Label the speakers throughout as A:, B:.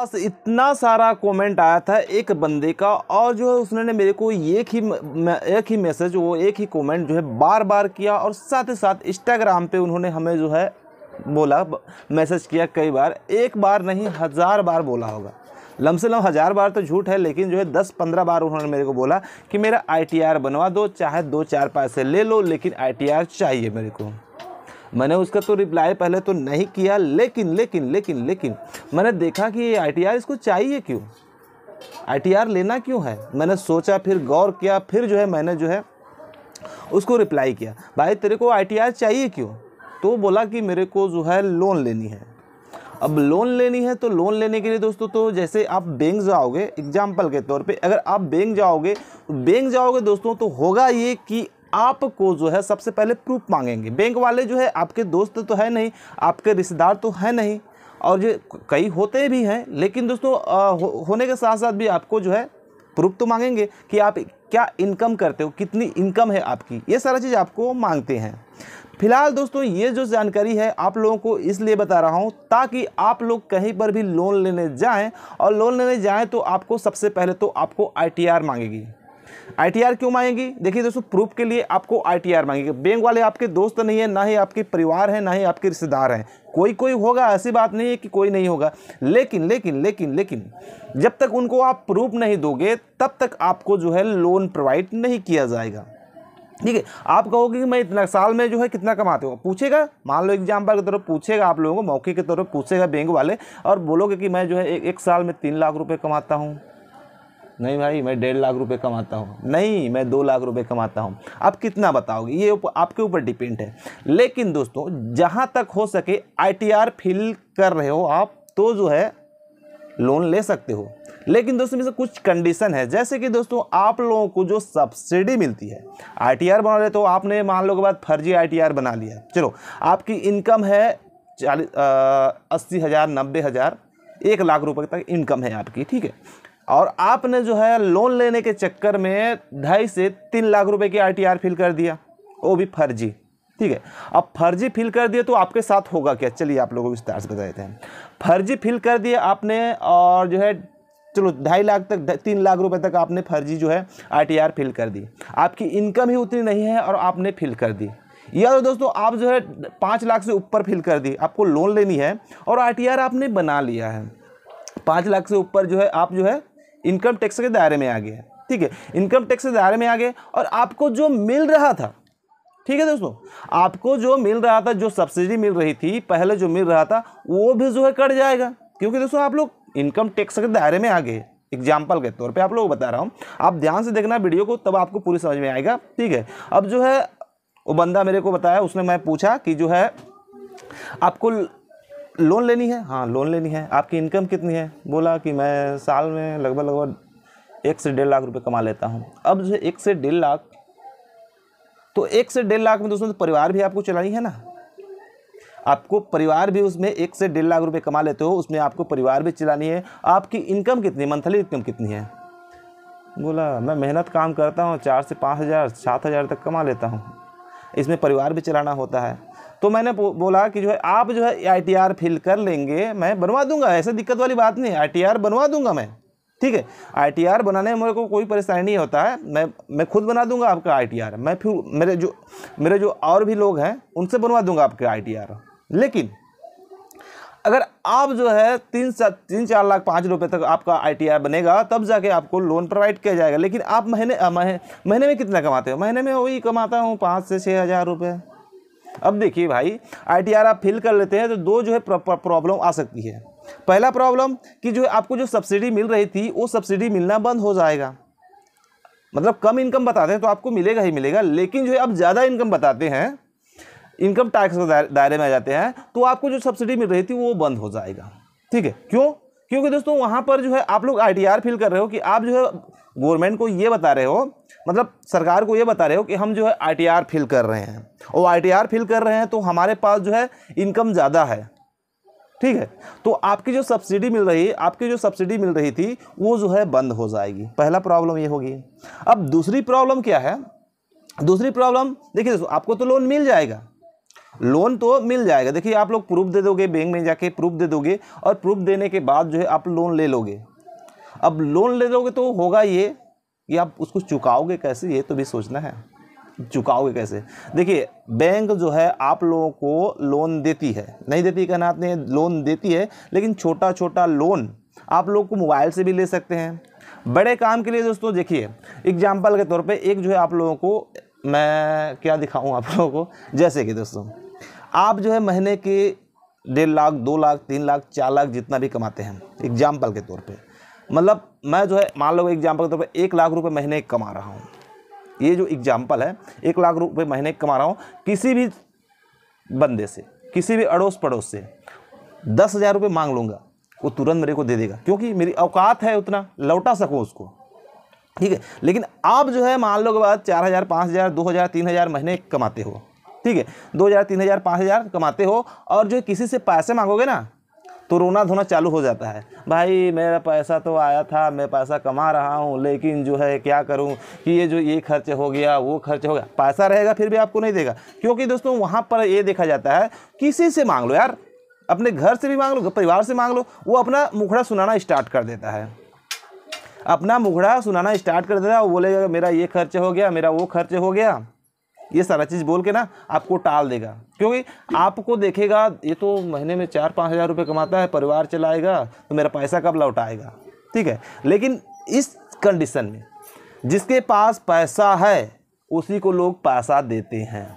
A: बस इतना सारा कमेंट आया था एक बंदे का और जो है उसने मेरे को एक ही एक ही मैसेज वो एक ही कमेंट जो है बार बार किया और साथ ही साथ इंस्टाग्राम पे उन्होंने हमें जो है बोला मैसेज किया कई बार एक बार नहीं हज़ार बार बोला होगा लम से लम हज़ार बार तो झूठ है लेकिन जो है दस पंद्रह बार उन्होंने मेरे को बोला कि मेरा आई बनवा दो चाहे दो चार पैसे ले लो लेकिन आई चाहिए मेरे को मैंने उसका तो रिप्लाई पहले तो नहीं किया लेकिन लेकिन लेकिन लेकिन मैंने देखा कि ये आई इसको चाहिए क्यों आई लेना क्यों है मैंने सोचा फिर गौर किया फिर जो है मैंने जो है उसको रिप्लाई किया भाई तेरे को आई चाहिए क्यों तो बोला कि मेरे को जो है लोन लेनी है अब लोन लेनी है तो लोन लेने के लिए दोस्तों तो जैसे आप बैंक जाओगे एग्जाम्पल के तौर पे अगर आप बैंक जाओगे बैंक जाओगे दोस्तों तो होगा ये कि आपको जो है सबसे पहले प्रूफ मांगेंगे बैंक वाले जो है आपके दोस्त तो है नहीं आपके रिश्तेदार तो है नहीं और ये कई होते भी हैं लेकिन दोस्तों हो, होने के साथ साथ भी आपको जो है प्रूफ तो मांगेंगे कि आप क्या इनकम करते हो कितनी इनकम है आपकी ये सारा चीज़ आपको मांगते हैं फिलहाल दोस्तों ये जो जानकारी है आप लोगों को इसलिए बता रहा हूँ ताकि आप लोग कहीं पर भी लोन लेने जाएं और लोन लेने जाएं तो आपको सबसे पहले तो आपको आईटीआर मांगेगी आईटीआर क्यों मांगेगी देखिए दोस्तों प्रूफ के लिए आपको आईटीआर मांगेगी बैंक वाले आपके दोस्त नहीं है ना ही आपके परिवार है ना ही आपके रिश्तेदार हैं कोई कोई होगा ऐसी बात नहीं है कि कोई नहीं होगा लेकिन लेकिन लेकिन लेकिन जब तक उनको आप प्रूफ नहीं दोगे तब तक आपको जो है लोन प्रोवाइड नहीं किया जाएगा ठीक है आप कहोगे कि मैं इतना साल में जो है कितना कमाते हो पूछेगा मान लो एग्जाम्पल के तौर पर पूछेगा आप लोगों को मौके के तौर पर पूछेगा बैंक वाले और बोलोगे कि मैं जो है एक, एक साल में तीन लाख रुपए कमाता हूँ नहीं भाई मैं डेढ़ लाख रुपए कमाता हूँ नहीं मैं दो लाख रुपए कमाता हूँ आप कितना बताओगे ये उप, आपके ऊपर डिपेंड है लेकिन दोस्तों जहाँ तक हो सके आईटीआर फिल कर रहे हो आप तो जो है लोन ले सकते हो लेकिन दोस्तों से कुछ कंडीशन है जैसे कि दोस्तों आप लोगों को जो सब्सिडी मिलती है आईटीआर बना रहे तो आपने मान लो के बाद फर्जी आईटीआर बना लिया चलो आपकी इनकम है चालीस अस्सी हज़ार नब्बे हज़ार एक लाख रुपए तक इनकम है आपकी ठीक है और आपने जो है लोन लेने के चक्कर में ढाई से तीन लाख रुपए की आईटीआर फिल कर दिया वो भी फर्जी ठीक है अब फर्जी फिल कर दिए तो आपके साथ होगा क्या चलिए आप लोगों को विस्तार से बता देते हैं फर्जी फिल कर दिया आपने और जो है चलो ढाई लाख तक तीन लाख रुपए तक आपने फर्जी जो है आईटीआर फिल कर दी आपकी इनकम ही उतनी नहीं है और आपने फिल कर दी या तो दोस्तों आप जो है पाँच लाख से ऊपर फिल कर दी आपको लोन लेनी है और आईटीआर आपने बना लिया है पाँच लाख से ऊपर जो है आप जो है इनकम टैक्स के दायरे में आ गया ठीक है इनकम टैक्स के दायरे में आ गए और आपको जो मिल रहा था ठीक है दोस्तों आपको जो मिल रहा था जो सब्सिडी मिल रही थी पहले जो मिल रहा था वो भी जो है कट जाएगा क्योंकि दोस्तों आप लोग इनकम टैक्स के दायरे में आ गए एग्जाम्पल के तौर पे आप लोग बता रहा हूँ आप ध्यान से देखना वीडियो को तब आपको पूरी समझ में आएगा ठीक है अब जो है वो बंदा मेरे को बताया उसने मैं पूछा कि जो है आपको लोन लेनी है हाँ लोन लेनी है आपकी इनकम कितनी है बोला कि मैं साल में लगभग लगभग एक से डेढ़ लाख रुपए कमा लेता हूँ अब जो एक से डेढ़ लाख तो एक से डेढ़ लाख में दोस्तों तो परिवार भी आपको चलानी है ना आपको परिवार भी उसमें एक से डेढ़ लाख रुपए कमा लेते हो उसमें आपको परिवार भी चलानी है आपकी इनकम कितनी मंथली इनकम कितनी है बोला मैं मेहनत काम करता हूँ चार से पाँच हज़ार सात हज़ार तक कमा लेता हूँ इसमें परिवार भी चलाना होता है तो मैंने बोला कि जो है आप जो है आई फिल कर लेंगे मैं बनवा दूंगा ऐसे दिक्कत वाली बात नहीं आई बनवा दूंगा मैं ठीक है आई बनाने में मेरे को कोई परेशानी नहीं होता है मैं मैं खुद बना दूंगा आपका आई मैं फिर मेरे जो मेरे जो और भी लोग हैं उनसे बनवा दूंगा आपके आई लेकिन अगर आप जो है तीन सा तीन चार लाख पाँच रुपये तक आपका आई बनेगा तब जाके आपको लोन प्रोवाइड किया जाएगा लेकिन आप महीने महीने में कितना कमाते हो महीने में वही कमाता हूँ पाँच से छः हज़ार रुपये अब देखिए भाई आईटीआर आप फिल कर लेते हैं तो दो जो है प्रॉब्लम आ सकती है पहला प्रॉब्लम कि जो आपको जो सब्सिडी मिल रही थी वो सब्सिडी मिलना बंद हो जाएगा मतलब कम इनकम बताते हैं तो आपको मिलेगा ही मिलेगा लेकिन जो है अब ज़्यादा इनकम बताते हैं इनकम टैक्स के दायरे में आ जाते हैं तो आपको जो सब्सिडी मिल रही थी वो बंद हो जाएगा ठीक है क्यों क्योंकि दोस्तों वहाँ पर जो है आप लोग आई फिल कर रहे हो कि आप जो है गवर्नमेंट को ये बता रहे हो मतलब सरकार को ये बता रहे हो कि हम जो है आईटीआर फिल कर रहे हैं और आईटीआर फिल कर रहे हैं तो हमारे पास जो है इनकम ज़्यादा है ठीक है तो आपकी जो सब्सिडी मिल रही है आपकी जो सब्सिडी मिल रही थी वो जो है बंद हो जाएगी पहला प्रॉब्लम ये होगी अब दूसरी प्रॉब्लम क्या है दूसरी प्रॉब्लम देखिए दोस्तों आपको तो लोन मिल जाएगा लोन तो मिल जाएगा देखिए आप लोग प्रूफ दे दोगे बैंक में जाके प्रूफ दे दोगे और प्रूफ देने के बाद जो है आप लोन ले लोगे अब लोन ले लोगे तो होगा ये कि आप उसको चुकाओगे कैसे ये तो भी सोचना है चुकाओगे कैसे देखिए बैंक जो है आप लोगों को लोन देती है नहीं देती कहना आपने लोन देती है लेकिन छोटा छोटा लोन आप लोग को मोबाइल से भी ले सकते हैं बड़े काम के लिए दोस्तों देखिए एग्जाम्पल के तौर पर एक जो है आप लोगों को मैं क्या दिखाऊँ आप लोगों को जैसे कि दोस्तों आप जो है महीने के डेढ़ लाख दो लाख तीन लाख चार लाख जितना भी कमाते हैं एग्जाम्पल के तौर पर मतलब मैं जो है मान लो एग्जाम्पल के तौर पर एक लाख रुपये महीने कमा रहा हूँ ये जो एग्जाम्पल है एक लाख रुपये महीने कमा रहा हूँ किसी भी बंदे से किसी भी अड़ोस पड़ोस से दस हज़ार रुपये मांग लूँगा वो तुरंत मेरे को दे देगा क्योंकि मेरी औकात है उतना लौटा सकूँ उसको ठीक है लेकिन आप जो है मान लो के बाद चार हज़ार पाँच हज़ार दो हज़ार तीन हज़ार महीने कमाते हो ठीक है दो हज़ार तीन हज़ार पाँच हज़ार कमाते हो और जो किसी से पैसे मांगोगे ना तो रोना धोना चालू हो जाता है भाई मेरा पैसा तो आया था मैं पैसा कमा रहा हूँ लेकिन जो है क्या करूँ कि ये जो ये खर्च हो गया वो खर्च हो गया पैसा रहेगा फिर भी आपको नहीं देगा क्योंकि दोस्तों वहाँ पर ये देखा जाता है किसी से मांग लो यार अपने घर से भी मांग लो परिवार से मांग लो वो अपना मुखड़ा सुनाना स्टार्ट कर देता है अपना मुखड़ा सुनाना स्टार्ट कर देता है वो बोलेगा मेरा ये खर्च हो गया मेरा वो खर्च हो गया ये सारा चीज़ बोल के ना आपको टाल देगा क्योंकि आपको देखेगा ये तो महीने में चार पाँच हज़ार रुपये कमाता है परिवार चलाएगा तो मेरा पैसा कब लौटाएगा ठीक है लेकिन इस कंडीशन में जिसके पास पैसा है उसी को लोग पैसा देते हैं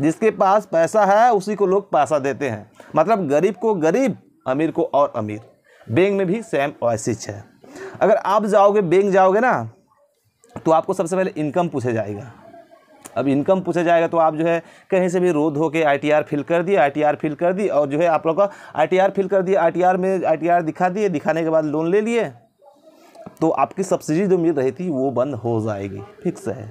A: जिसके पास पैसा है उसी को लोग पैसा देते हैं मतलब गरीब को गरीब अमीर को और अमीर बैंक में भी सेम ऐसी है अगर आप जाओगे बैंक जाओगे ना तो आपको सबसे पहले इनकम पूछा जाएगा अब इनकम पूछा जाएगा तो आप जो है कहीं से भी रोध होकर आई फिल कर दिए आई फिल कर दी और जो है आप लोग का आई फिल कर दिए आई में आई दिखा दिए दिखाने के बाद लोन ले लिए तो आपकी सब्सिडी जो मिल रही थी वो बंद हो जाएगी फिक्स है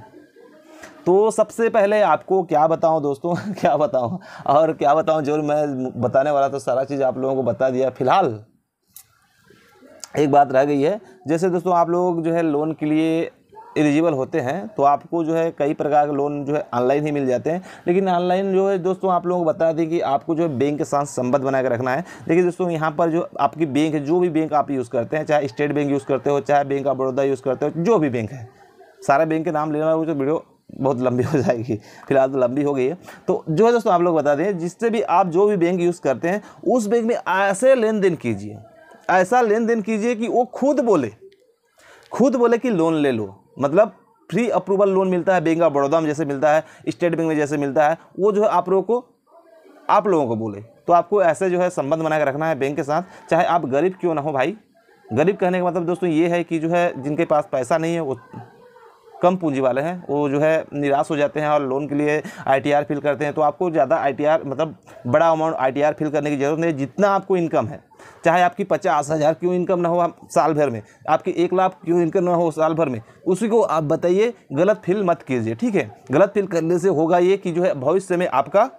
A: तो सबसे पहले आपको क्या बताऊं दोस्तों क्या बताऊं और क्या बताऊं जो मैं बताने वाला तो सारा चीज़ आप लोगों को बता दिया फिलहाल एक बात रह गई है जैसे दोस्तों आप लोग जो है लोन के लिए एलिजिबल होते हैं तो आपको जो है कई प्रकार के लोन जो है ऑनलाइन ही मिल जाते हैं लेकिन ऑनलाइन जो है दोस्तों आप लोगों को बता दें कि आपको जो है बैंक के साथ संबंध बना के रखना है देखिए दोस्तों यहाँ पर जो आपकी बैंक जो भी बैंक आप यूज़ करते हैं चाहे स्टेट बैंक यूज़ करते हो चाहे बैंक ऑफ बड़ौदा यूज़ करते हो जो भी बैंक है सारे बैंक के नाम लेना हो तो वीडियो बहुत लंबी हो जाएगी फिलहाल तो लंबी हो गई है तो जो है दोस्तों आप लोग बता दें जिससे भी आप जो भी बैंक यूज़ करते हैं उस बैंक में ऐसे लेन देन कीजिए ऐसा लेन देन कीजिए कि वो खुद बोले खुद बोले कि लोन ले लो मतलब फ्री अप्रूवल लोन मिलता है बैंक ऑफ बड़ौदा में जैसे मिलता है स्टेट बैंक में जैसे मिलता है वो जो है आप लोगों को आप लोगों को बोले तो आपको ऐसे जो है संबंध बना के रखना है बैंक के साथ चाहे आप गरीब क्यों ना हो भाई गरीब कहने का मतलब दोस्तों ये है कि जो है जिनके पास पैसा नहीं है वो कम पूंजी वाले हैं वो जो है निराश हो जाते हैं और लोन के लिए आईटीआर फिल करते हैं तो आपको ज़्यादा आईटीआर मतलब बड़ा अमाउंट आईटीआर फिल करने की ज़रूरत नहीं है जितना आपको इनकम है चाहे आपकी पचास हज़ार क्यों इनकम ना हो साल भर में आपकी एक लाख क्यों इनकम ना हो साल भर में उसी को आप बताइए गलत फील मत कीजिए ठीक है गलत फील करने से होगा ये कि जो है भविष्य में आपका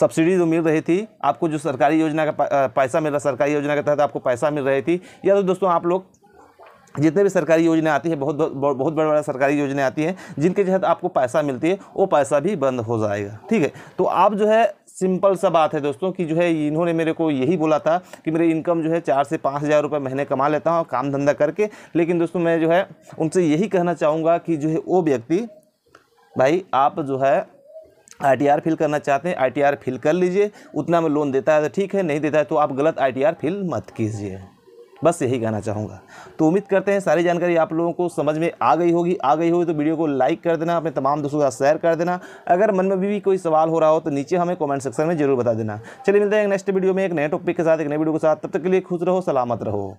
A: सब्सिडी जो मिल रही थी आपको जो सरकारी योजना का पैसा मिल रहा सरकारी योजना के तहत आपको पैसा मिल रही थी या तो दोस्तों आप लोग जितने भी सरकारी योजना आती है बहुत बहुत बड़े बड़ा सरकारी योजनाएं आती हैं जिनके तहत आपको पैसा मिलती है वो पैसा भी बंद हो जाएगा ठीक है तो आप जो है सिंपल सा बात है दोस्तों कि जो है इन्होंने मेरे को यही बोला था कि मेरे इनकम जो है चार से पाँच हज़ार रुपये महीने कमा लेता हूँ काम धंधा करके लेकिन दोस्तों मैं जो है उनसे यही कहना चाहूँगा कि जो है वो व्यक्ति भाई आप जो है आईटीआर फिल करना चाहते हैं आईटीआर फिल कर लीजिए उतना में लोन देता है तो ठीक है नहीं देता है तो आप गलत आईटीआर फिल मत कीजिए बस यही कहना चाहूँगा तो उम्मीद करते हैं सारी जानकारी आप लोगों को समझ में आ गई होगी आ गई होगी तो वीडियो को लाइक कर देना अपने तमाम दोस्तों का शेयर कर देना अगर मन में भी, भी कोई सवाल हो रहा हो तो नीचे हमें कमेंट सेक्शन में जरूर बता देना चलिए मिलते हैं नेक्स्ट वीडियो में एक नए टॉपिक के साथ एक नए वीडियो के साथ तब तक के लिए खुश रहो सलामत रहो